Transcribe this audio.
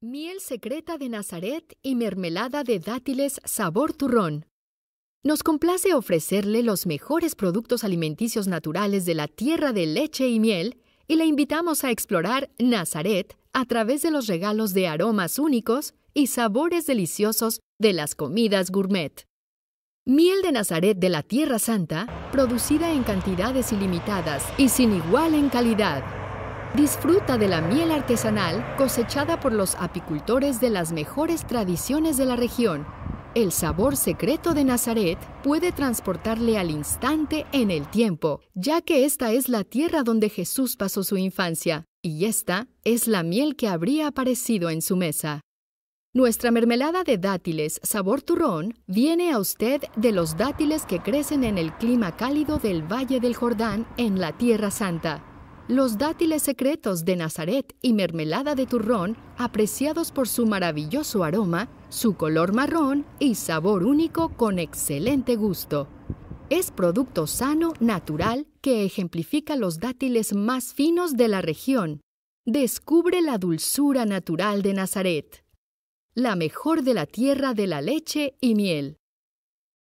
Miel secreta de Nazaret y mermelada de dátiles sabor turrón. Nos complace ofrecerle los mejores productos alimenticios naturales de la tierra de leche y miel y le invitamos a explorar Nazaret a través de los regalos de aromas únicos y sabores deliciosos de las comidas gourmet. Miel de Nazaret de la Tierra Santa, producida en cantidades ilimitadas y sin igual en calidad. Disfruta de la miel artesanal cosechada por los apicultores de las mejores tradiciones de la región. El sabor secreto de Nazaret puede transportarle al instante en el tiempo, ya que esta es la tierra donde Jesús pasó su infancia, y esta es la miel que habría aparecido en su mesa. Nuestra mermelada de dátiles sabor turrón viene a usted de los dátiles que crecen en el clima cálido del Valle del Jordán en la Tierra Santa los dátiles secretos de Nazaret y mermelada de turrón, apreciados por su maravilloso aroma, su color marrón y sabor único con excelente gusto. Es producto sano, natural, que ejemplifica los dátiles más finos de la región. Descubre la dulzura natural de Nazaret, la mejor de la tierra de la leche y miel.